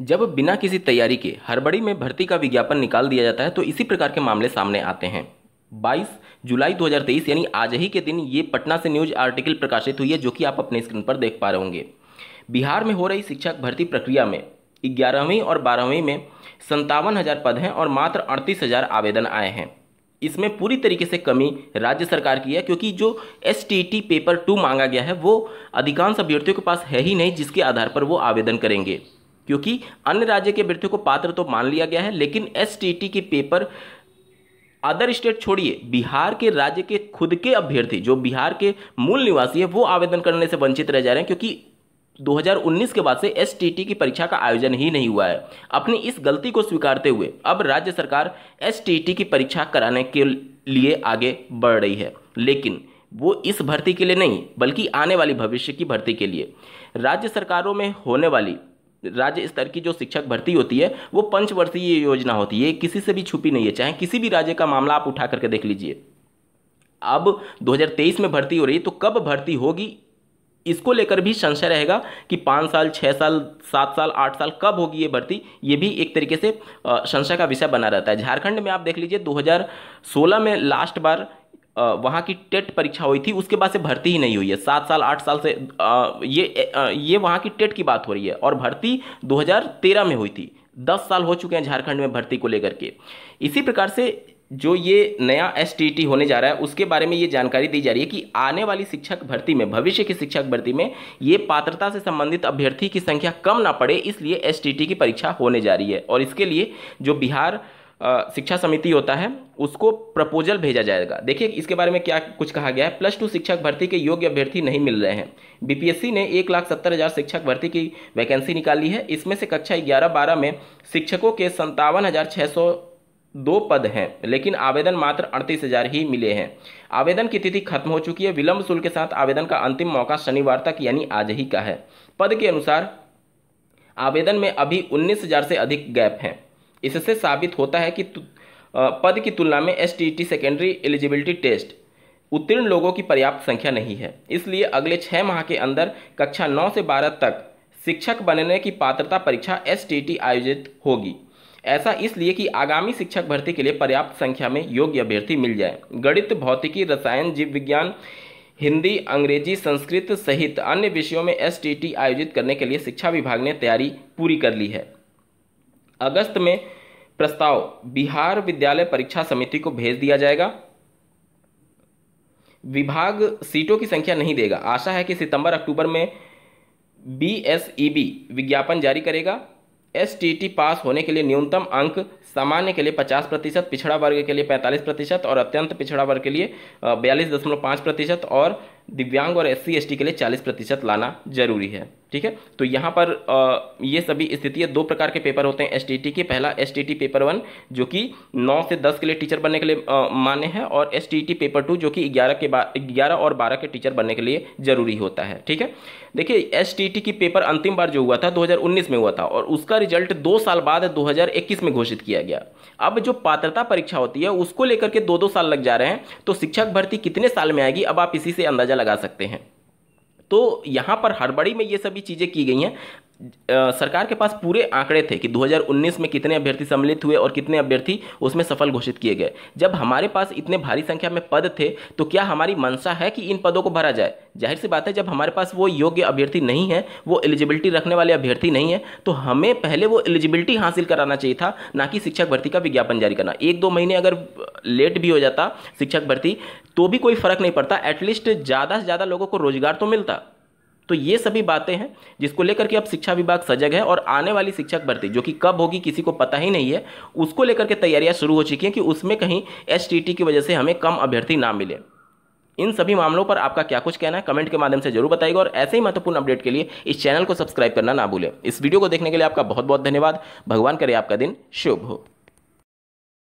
जब बिना किसी तैयारी के हड़बड़ी में भर्ती का विज्ञापन निकाल दिया जाता है तो इसी प्रकार के मामले सामने आते हैं 22 जुलाई 2023 यानी आज ही के दिन ये पटना से न्यूज आर्टिकल प्रकाशित हुई है जो कि आप अपने स्क्रीन पर देख पा रहे होंगे बिहार में हो रही शिक्षक भर्ती प्रक्रिया में ग्यारहवीं और बारहवीं में संतावन हज़ार पद हैं और मात्र अड़तीस हज़ार आवेदन आए हैं इसमें पूरी तरीके से कमी राज्य सरकार की है क्योंकि जो एस पेपर टू मांगा गया है वो अधिकांश अभ्यर्थियों के पास है ही नहीं जिसके आधार पर वो आवेदन करेंगे क्योंकि अन्य राज्य के अभ्यर्थियों को पात्र तो मान लिया गया है लेकिन एस के पेपर अदर स्टेट छोड़िए बिहार के राज्य के खुद के अभ्यर्थी जो बिहार के मूल निवासी है वो आवेदन करने से वंचित रह जा रहे हैं क्योंकि 2019 के बाद से एस की परीक्षा का आयोजन ही नहीं हुआ है अपनी इस गलती को स्वीकारते हुए अब राज्य सरकार एस की परीक्षा कराने के लिए आगे बढ़ रही है लेकिन वो इस भर्ती के लिए नहीं बल्कि आने वाली भविष्य की भर्ती के लिए राज्य सरकारों में होने वाली राज्य स्तर की जो शिक्षक भर्ती होती है वो पंचवर्षीय योजना होती है किसी से भी छुपी नहीं है चाहे किसी भी राज्य का मामला आप उठा करके देख लीजिए अब 2023 में भर्ती हो रही है तो कब भर्ती होगी इसको लेकर भी संशय रहेगा कि पाँच साल छः साल सात साल आठ साल कब होगी ये भर्ती ये भी एक तरीके से संशय का विषय बना रहता है झारखंड में आप देख लीजिए 2016 में लास्ट बार वहाँ की टेट परीक्षा हुई थी उसके बाद से भर्ती ही नहीं हुई है सात साल आठ साल से ये ये वहाँ की टेट की बात हो रही है और भर्ती 2013 में हुई थी दस साल हो चुके हैं झारखंड में भर्ती को लेकर के इसी प्रकार से जो ये नया एस होने जा रहा है उसके बारे में ये जानकारी दी जा रही है कि आने वाली शिक्षक भर्ती में भविष्य की शिक्षक भर्ती में ये पात्रता से संबंधित अभ्यर्थी की संख्या कम ना पड़े इसलिए एस की परीक्षा होने जा रही है और इसके लिए जो बिहार शिक्षा समिति होता है उसको प्रपोजल भेजा जाएगा देखिए इसके बारे में क्या कुछ कहा गया है प्लस टू शिक्षक भर्ती के योग्य अभ्यर्थी नहीं मिल रहे हैं बीपीएससी ने एक लाख सत्तर हज़ार शिक्षक भर्ती की वैकेंसी निकाली है इसमें से कक्षा ग्यारह बारह में शिक्षकों के संतावन हज़ार छः सौ दो पद हैं लेकिन आवेदन मात्र अड़तीस हजार ही मिले हैं आवेदन की तिथि खत्म हो चुकी है विलंब शुल्क के साथ आवेदन का अंतिम मौका शनिवार तक यानी आज ही का है पद के अनुसार आवेदन में अभी उन्नीस हजार से अधिक गैप हैं इससे साबित होता है कि पद की तुलना में S T secondary eligibility test उत्तीर्ण लोगों की पर्याप्त संख्या नहीं है इसलिए अगले छः माह के अंदर कक्षा नौ से बारह तक शिक्षक बनने की पात्रता परीक्षा एस आयोजित होगी ऐसा इसलिए कि आगामी शिक्षक भर्ती के लिए पर्याप्त संख्या में योग्य अभ्यर्थी मिल जाए गणित भौतिकी रसायन जीव विज्ञान हिंदी अंग्रेजी संस्कृत सहित अन्य विषयों में एस आयोजित करने के लिए शिक्षा विभाग ने तैयारी पूरी कर ली है अगस्त में प्रस्ताव बिहार विद्यालय परीक्षा समिति को भेज दिया जाएगा विभाग सीटों की संख्या नहीं देगा आशा है कि सितंबर अक्टूबर में बी एस ई बी विज्ञापन जारी करेगा एस टी टी पास होने के लिए न्यूनतम अंक सामान्य के लिए 50 प्रतिशत पिछड़ा वर्ग के लिए 45 प्रतिशत और अत्यंत पिछड़ा वर्ग के लिए बयालीस दशमलव प्रतिशत और दिव्यांग और एस सी एस टी के लिए 40 प्रतिशत लाना जरूरी है ठीक है तो यहाँ पर आ, ये सभी स्थिति दो प्रकार के पेपर होते हैं एस के पहला एस पेपर वन जो कि नौ से दस के लिए टीचर बनने के लिए मान्य है और एस पेपर टू जो कि ग्यारह के ग्यारह और बारह के टीचर बनने के लिए जरूरी होता है ठीक है देखिए एस की पेपर अंतिम बार जो हुआ था 2019 में हुआ था और उसका रिजल्ट दो साल बाद इक्कीस में घोषित किया गया अब जो पात्रता परीक्षा होती है उसको लेकर के दो दो साल लग जा रहे हैं तो शिक्षक भर्ती कितने साल में आएगी अब आप इसी से अंदाजा लगा सकते हैं तो यहाँ पर हड़बड़ी में ये सभी चीज़ें की गई हैं सरकार के पास पूरे आंकड़े थे कि 2019 में कितने अभ्यर्थी सम्मिलित हुए और कितने अभ्यर्थी उसमें सफल घोषित किए गए जब हमारे पास इतने भारी संख्या में पद थे तो क्या हमारी मंशा है कि इन पदों को भरा जाए जाहिर सी बात है जब हमारे पास वो योग्य अभ्यर्थी नहीं है वो एलिजिबिलिटी रखने वाले अभ्यर्थी नहीं है तो हमें पहले वो एलिजिबिलिटी हासिल कराना चाहिए था ना कि शिक्षक भर्ती का विज्ञापन जारी करना एक दो महीने अगर लेट भी हो जाता शिक्षक भर्ती तो भी कोई फर्क नहीं पड़ता एटलीस्ट ज़्यादा से ज़्यादा लोगों को रोजगार तो मिलता तो ये सभी बातें हैं जिसको लेकर के अब शिक्षा विभाग सजग है और आने वाली शिक्षक भर्ती जो कि कब होगी किसी को पता ही नहीं है उसको लेकर के तैयारियां शुरू हो चुकी हैं कि उसमें कहीं एस की वजह से हमें कम अभ्यर्थी ना मिले इन सभी मामलों पर आपका क्या कुछ कहना है कमेंट के माध्यम से जरूर बताएगा और ऐसे ही महत्वपूर्ण अपडेट के लिए इस चैनल को सब्सक्राइब करना ना भूलें इस वीडियो को देखने के लिए आपका बहुत बहुत धन्यवाद भगवान करे आपका दिन शुभ हो